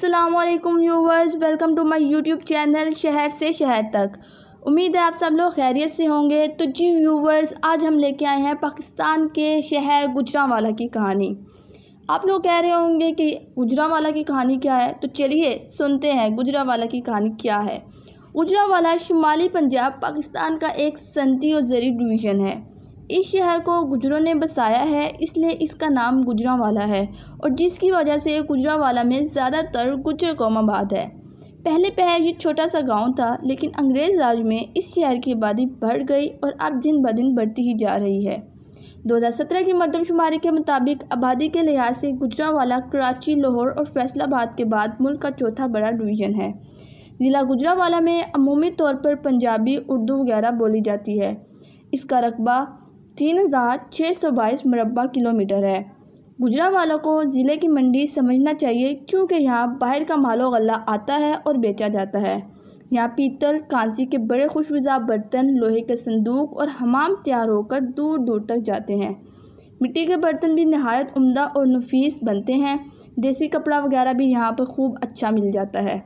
अस्सलाम वालेकुम viewers welcome to my YouTube channel शहर से शहर तक उम्मीद है आप सब लोग खैरियत से होंगे तो जी व्यूवर्स आज हम लेके आए हैं पाकिस्तान के शहर गुजरावाला की कहानी आप लोग कह रहे होंगे कि गुजरावाला की कहानी क्या है तो चलिए सुनते हैं गुजरावाला की कहानी क्या है गुजरावाला शुमाली पंजाब पाकिस्तान का एक सनती और ज़रिए डिवीज़न है इस शहर को गुजरों ने बसाया है इसलिए इसका नाम गुजरावाला है और जिसकी वजह से गुजरावाला में ज़्यादातर गुजर कौम आबाद है पहले पहले ये छोटा सा गांव था लेकिन अंग्रेज़ राज में इस शहर की आबादी बढ़ गई और अब दिन ब दिन बढ़ती ही जा रही है 2017 की मरदमशुमारी के मुताबिक आबादी के लिहाज से गुजरावाला कराची लाहौर और फैसलाबाद के बाद मुल्क का चौथा बड़ा डिवीज़न है ज़िला गुजरावाला में अमूमी तौर पर पंजाबी उर्दू वगैरह बोली जाती है इसका रकबा तीन हज़ार छः सौ बाईस मरबा किलोमीटर है गुजरा वालों को ज़िले की मंडी समझना चाहिए क्योंकि यहाँ बाहर का मालो गला आता है और बेचा जाता है यहाँ पीतल कांसी के बड़े खुशबुजा बर्तन लोहे के संदूक और हमाम तैयार होकर दूर दूर तक जाते हैं मिट्टी के बर्तन भी नहायत उम्दा और नफीस बनते हैं देसी कपड़ा वगैरह भी यहाँ पर खूब अच्छा मिल जाता है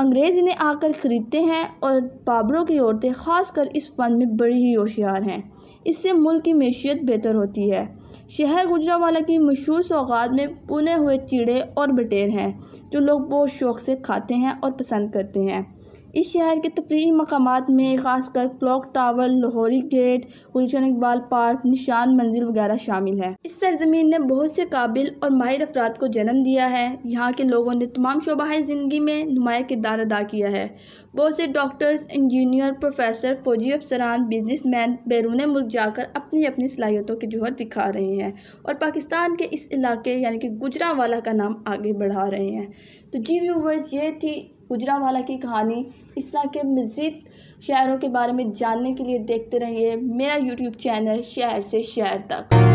अंग्रेज़ इन्हें आकर ख़रीदते हैं और बाबरों की औरतें ख़ासकर इस फ़न में बड़ी ही होशियार हैं इससे मुल्क की मैशियत बेहतर होती है शहर गुजरावाला की मशहूर सौगात में बुने हुए चीड़े और बटेर हैं जो लोग बहुत शौक़ से खाते हैं और पसंद करते हैं इस शहर के तफरी मकाम में खासकर clock tower Lahori gate Gulshan Iqbal park Nishan Manzil वगैरह शामिल है इस सरजमीन ने बहुत से काबिल और माहिर अफराद को जन्म दिया है यहाँ के लोगों ने तमाम शोबा ज़िंदगी में नुमाया किरदार अदा किया है बहुत से डॉक्टर्स इंजीनियर प्रोफेसर फौजी अफसरान बिजनेस मैन बैरून मुल्क जाकर अपनी अपनी सलाहियतों के जोहर दिखा रहे हैं और पाकिस्तान के इस इलाके यानी कि गुजरा वाला का नाम आगे बढ़ा रहे हैं तो जी व्यूवर्स ये थी गुजरावाला की कहानी इस तरह के मज़ीद शहरों के बारे में जानने के लिए देखते रहिए मेरा यूट्यूब चैनल शहर से शहर तक